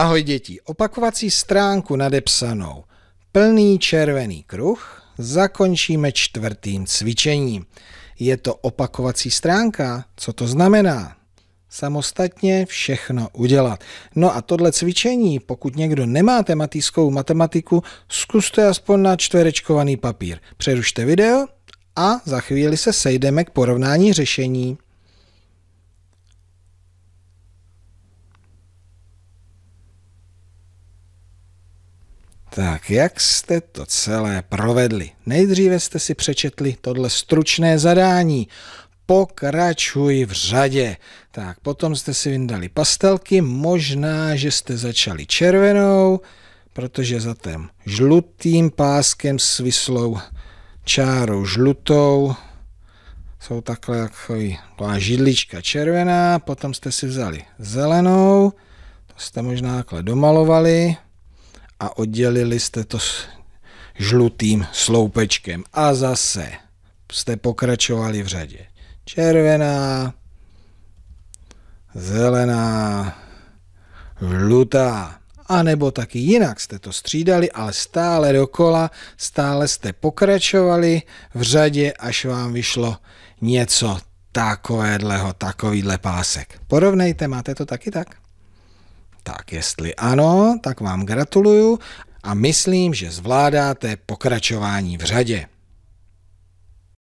Ahoj děti, opakovací stránku nadepsanou plný červený kruh zakončíme čtvrtým cvičením. Je to opakovací stránka, co to znamená? Samostatně všechno udělat. No a tohle cvičení, pokud někdo nemá tematickou matematiku, zkuste aspoň na čtverečkovaný papír. Přerušte video a za chvíli se sejdeme k porovnání řešení. Tak jak jste to celé provedli? Nejdříve jste si přečetli tohle stručné zadání. Pokračuj v řadě. Tak, potom jste si vyndali pastelky, možná, že jste začali červenou, protože za tím žlutým páskem vyslou čárou žlutou jsou takhle jako taková židlička červená, potom jste si vzali zelenou, to jste možná takhle domalovali, a oddělili jste to žlutým sloupečkem. A zase jste pokračovali v řadě. Červená, zelená, žlutá. A nebo taky jinak jste to střídali, ale stále dokola, stále jste pokračovali v řadě, až vám vyšlo něco takovéhleho, takovýhle pásek. Porovnejte, máte to taky tak? Tak jestli ano, tak vám gratuluju a myslím, že zvládáte pokračování v řadě.